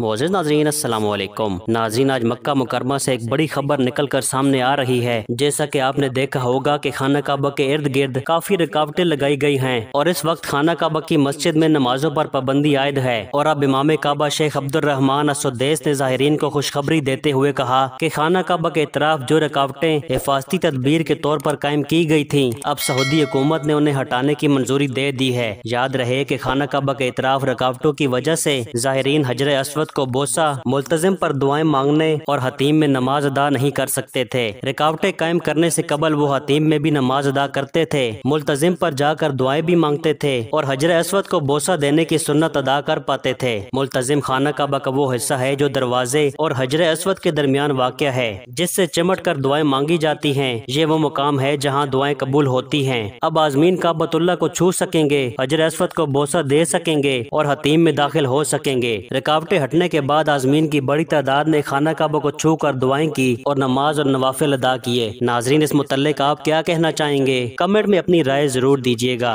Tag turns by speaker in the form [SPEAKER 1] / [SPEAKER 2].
[SPEAKER 1] Moz नाजरीन असलम नाजीन आज मक्का मुकरमा से एक बड़ी खबर निकल कर सामने आ रही है जैसा कि आपने देखा होगा कि खाना काबा के इर्द गिर्द काफी रुकावटें लगाई गई हैं और इस वक्त खाना काबा की मस्जिद में नमाजों पर पाबंदी आयद है और अब इमाम काबा शेख अब्दुलरहमान असुद्देस ने जाहरीन को खुशखबरी देते हुए कहा की खाना काबा के इतराफ जो रुकावटें हिफाजती तदबीर के तौर पर कायम की गई थी अब सऊदी हुकूमत ने उन्हें हटाने की मंजूरी दे दी है याद रहे की खाना काबा के इतराफ रुकावटों की वजह ऐसी जाहरीन हजर असव रिश्वत को बोसा मुलतजम पर दुआएं मांगने और हतीम में नमाज अदा नहीं कर सकते थे रुकावटें कायम करने से कबल वो हतीम में भी नमाज अदा करते थे मुलतजम पर जाकर दुआएं भी मांगते थे और हजर असवद को बोसा देने की सुन्नत अदा कर पाते थे मुलतजिम खाना काबा का वो हिस्सा है जो दरवाजे और हजर असवद के दरमियान वाक़ है जिससे चिमट कर दुआएं मांगी जाती है ये वो मुकाम है जहाँ दुआएं कबूल होती हैं अब आजमीन काबतुल्ला को छू सकेंगे हजर असवद को बोसा दे सकेंगे और हतीम में दाखिल हो सकेंगे रुकावटें हटने के बाद आजमीन की बड़ी तादाद ने खाना काबा को छू कर दुआएं की और नमाज और नवाफिल अदा किए नाजरीन इस मुतल आप क्या कहना चाहेंगे कमेंट में अपनी राय जरूर दीजिएगा